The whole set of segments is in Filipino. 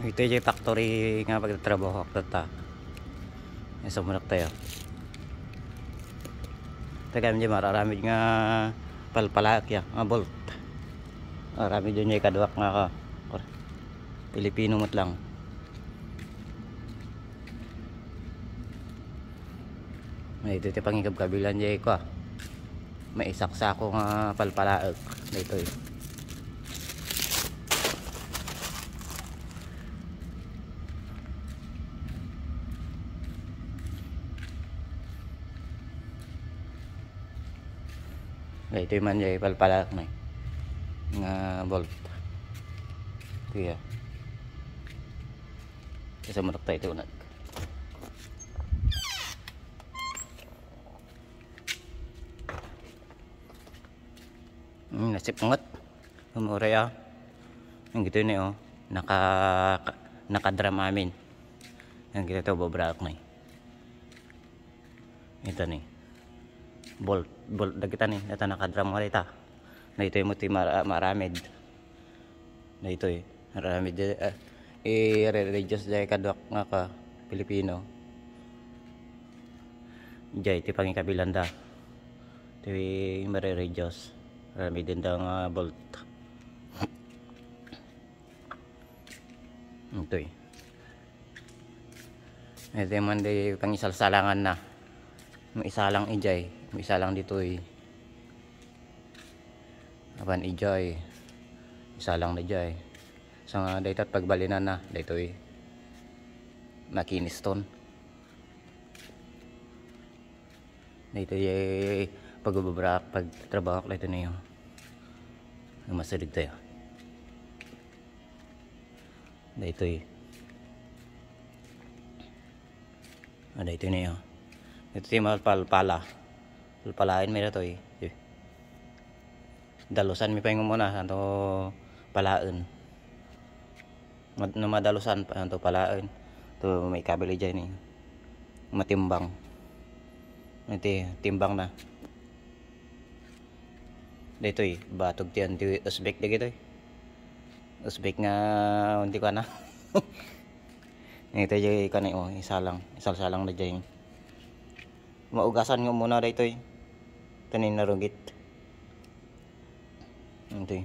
Ito yung factory nga pagtatrabaho ako ta. Sa munak tayo. Tagam niya mararami nga palpalak ya, nga bolt. Marami dyan yung kadwak nga ka. Pilipino mo't lang. May ito yung pangigab kabilan niya eh, ko ah. May isaksa ko nga palpalaag. Dito eh. ito man jay palpalak may nga bolt ya. kasi marap tayo ito unag hmm, nasip ngot umuray ah yung gito na oh naka nakadram amin yung gito to bobrak na Ito ito nih bolt bolt dagitan ni eta nakadram nga dita na ito mo ti mar maramid na ito eh maramid uh, eh, i-religious jay kadwak nga ka Pilipino jay ti pangikabilan da ti marireligious maramid din daw nga bolt ito eh ito man di pangisalsalangan na mo isa lang ijay mo isa lang eh aban ijay isa lang na ijay sa so, nga daytat pagbalinan na dito eh daytoy makiniston daytoy eh, pagbabra pagtrabaho ko dito niyo masalig tayo daytoy eh. ah na niyo ito yung palpala. Palpalain mira to eh. Dalusan mi paingon muna santo palaen. Mad no pa santo palaen. To may kabel diyan ni. Eh. Matimbang. Ito eh, timbang na. Dito eh, batog di anti Uzbek di gito eh. Uzbek nga hindi ko na. Ito yung eh, kanay oh, isa lang, isa-isa lang na dyan maugasan ko muna dito eh. Tanin na rugit. Ito ano eh.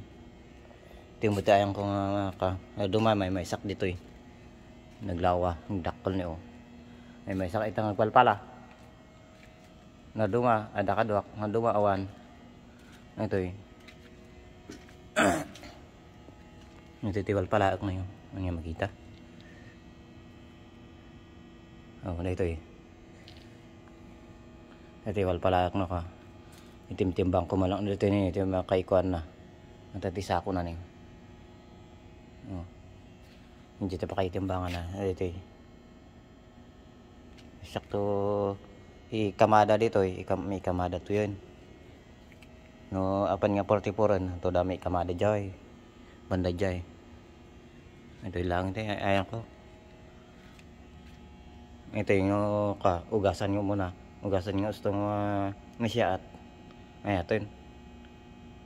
Timutayan ko nga ka. Dumamay, may sak dito eh. Naglawa, nagdakol niyo. Oh. Ay may sak itang nagpalpala. Naduma, adakadwak, naduma awan. Ito ano eh. Natitiwal ano pala ako ngayon. Ano yung makita? Oh, dito eh. Ito wal palayak na ka. Itimtimbang ko malang dito ni eh. ito mga kaikuan na. Natatisa ko na ni. Oh. Hindi ito pa kayo timbangan na. Ito eh. Sakto ikamada dito eh. Ikam, may kamada to yun. No, apan nga 44 an. Ito dami kamada dyan eh. Banda dyan eh. Ito lang ito eh. Ayan ko. Ito yung uh, ka. Ugasan nyo muna ugasan nga gusto mo nasiyaat mayatin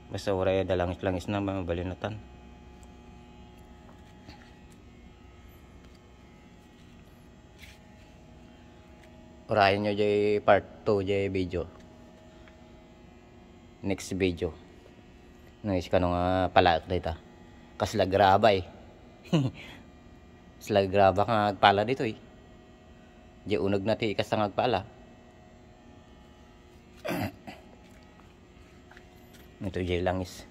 basta wala yung dalangis-langis na mabalinatan Urayan nyo jay part 2 jay video. Next video. Nangis ka nung uh, ah, palaak dito. kasla graba eh. Slag graba ka nagpala dito eh. Jay unag na ti ikas na nagpala. ito yung langis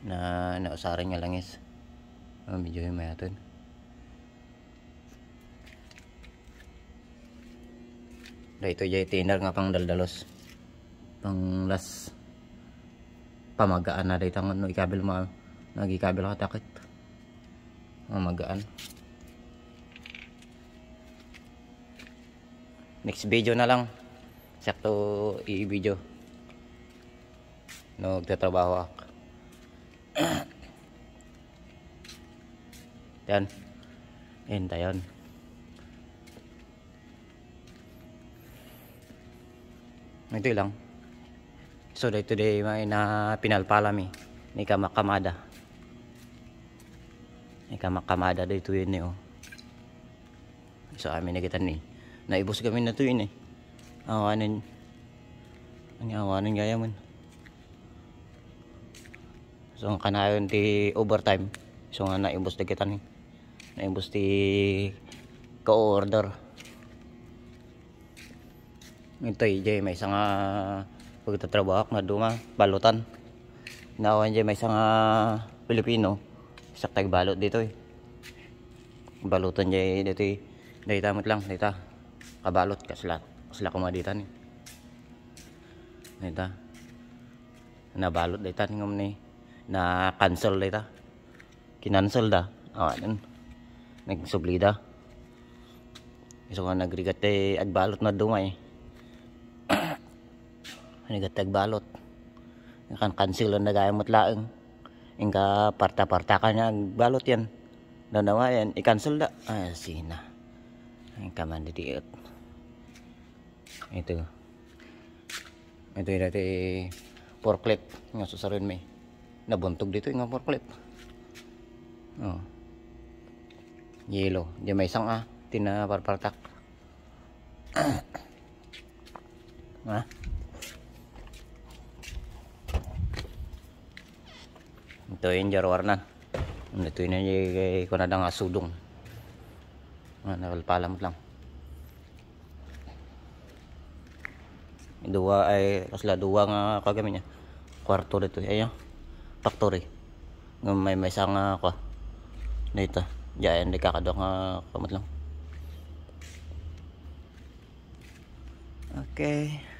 na nausarin ano, nga langis oh, medyo yung mayaton dito yung thinner nga pang daldalos pang last pamagaan na dito ang no, ikabel mo ah. nagikabel ako takit pamagaan next video na lang sakto i-video no nagtatrabaho ako yan yun tayon ito lang so day to day may na pinalpalam eh ni kamakamada ni kamakamada day to yun eh oh so amin na kita ni naibos kami na to yun eh awanan ang awanin gaya mo so kanayon di overtime so nga naimbos ti kita ni naimbos di ka-order ito jay may isang ah, pagtatrabaho na duma ah, balutan naawan jay may isang ah, Pilipino Isang tagbalot dito eh balutan jay dito eh dito tamot lang dito kabalot kasla kasla kumaditan eh dito nabalot dito ngam ni na cancel ta, kinancel da ah nagsubli da iso nga nagrigat eh agbalot na dumay nagrigat agbalot kan cancel na gayamot laeng ingka parta-parta kanya agbalot yan nawa yan i-cancel da ah sina ang kaman ito ito itu dati forklift nga susarin may nabuntog dito yung forklift oh. yellow di may isang ah tinaparpartak ha ah. ito yung jarwarnan ito yung lang asudong ah, nakalpalamot lang dua ay kasla dua nga kagami niya kwarto dito ayo factory nga may may sang uh, ah, ko dito diyan di kakadok nga ah, kamot lang okay